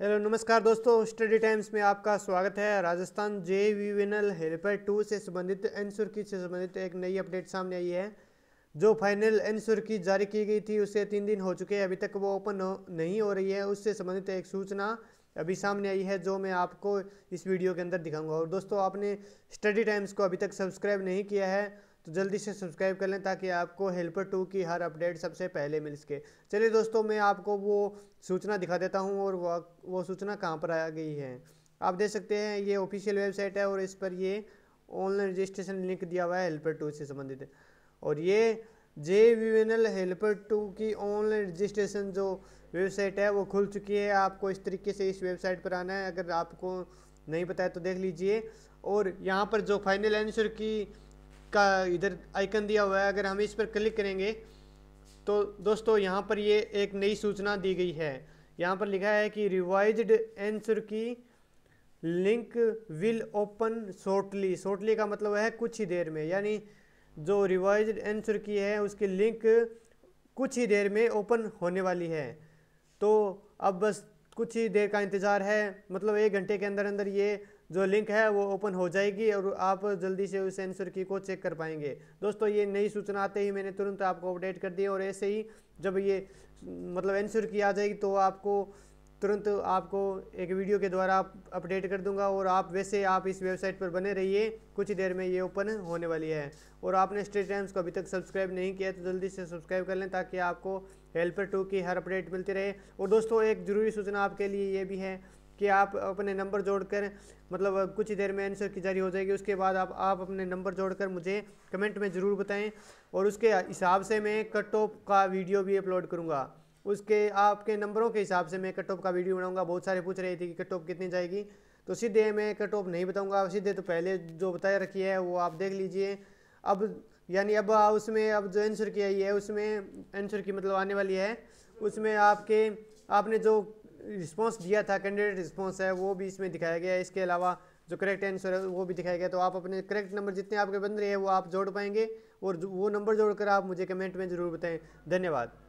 hello नमस्कार दोस्तों study times में आपका स्वागत है Rajasthan J V L helper two से संबंधित एंसर की से संबंधित एक नई अपडेट सामने आई है जो फाइनल एंसर की जारी की गई थी उसे तीन दिन हो चुके हैं अभी तक वो ओपन नहीं हो रही है उससे संबंधित एक सूचना अभी सामने आई है जो मैं आपको इस वीडियो के अंदर दिखाऊंगा और दोस्तों आपने स्टडी टाइम्स को अभी तक सब्सक्राइब नहीं किया है तो जल्दी से सब्सक्राइब कर लें ताकि आपको हेल्पर टू की हर अपडेट सबसे पहले मिल सके चलिए दोस्तों मैं आपको वो सूचना दिखा देता हूँ और वो वो सूचना कहाँ पर आ गई है आप देख सकते हैं ये ऑफिशियल वेबसाइट है और इस पर ये ऑनलाइन रजिस्ट्रेशन लिंक दिया हुआ है हेल्पर टू से संबंधित और ये जे वीवेनल हेल्पर टू की ऑनलाइन रजिस्ट्रेशन जो वेबसाइट है वो खुल चुकी है आपको इस तरीके से इस वेबसाइट पर आना है अगर आपको नहीं पता है तो देख लीजिए और यहाँ पर जो फाइनल आंसर की का इधर आइकन दिया हुआ है अगर हम इस पर क्लिक करेंगे तो दोस्तों यहाँ पर ये एक नई सूचना दी गई है यहाँ पर लिखा है कि revised answer key link will open shortly shortly का मतलब है कुछ ही देर में यानी जो रिवाइज आंसर की है उसकी लिंक कुछ ही देर में ओपन होने वाली है तो अब बस कुछ ही देर का इंतज़ार है मतलब एक घंटे के अंदर अंदर ये जो लिंक है वो ओपन हो जाएगी और आप जल्दी से उस आंसर की को चेक कर पाएंगे दोस्तों ये नई सूचना आते ही मैंने तुरंत आपको अपडेट कर दिया और ऐसे ही जब ये मतलब एंसर की आ जाएगी तो आपको तुरंत आपको एक वीडियो के द्वारा अपडेट कर दूंगा और आप वैसे आप इस वेबसाइट पर बने रहिए कुछ देर में ये ओपन होने वाली है और आपने स्टेट टाइम्स को अभी तक सब्सक्राइब नहीं किया तो जल्दी से सब्सक्राइब कर लें ताकि आपको हेल्पर टू की हर अपडेट मिलती रहे और दोस्तों एक ज़रूरी सूचना आपके लिए ये भी है कि आप अपने नंबर जोड़कर मतलब कुछ ही देर में आंसर की जारी हो जाएगी उसके बाद आप आप अपने नंबर जोड़कर मुझे कमेंट में ज़रूर बताएं और उसके हिसाब से मैं कट ऑफ का वीडियो भी अपलोड करूँगा उसके आपके नंबरों के हिसाब से मैं कट ऑफ का वीडियो बनाऊंगा बहुत सारे पूछ रहे थे कि कट ऑफ कितनी जाएगी तो सीधे मैं कट ऑफ नहीं बताऊंगा सीधे तो पहले जो बताया रखी है वो आप देख लीजिए अब यानी अब उसमें अब जो आंसर की आई है उसमें आंसर की मतलब आने वाली है उसमें आपके आपने जो रिस्पॉन्स दिया था कैंडिडेट रिस्पॉन्स है वो भी इसमें दिखाया गया है इसके अलावा जो करेक्ट आंसर है वो भी दिखाया गया तो आप अपने करेक्ट नंबर जितने आपके बन रहे हैं वो आप जोड़ पाएंगे और वो नंबर जोड़कर आप मुझे कमेंट में ज़रूर बताएं धन्यवाद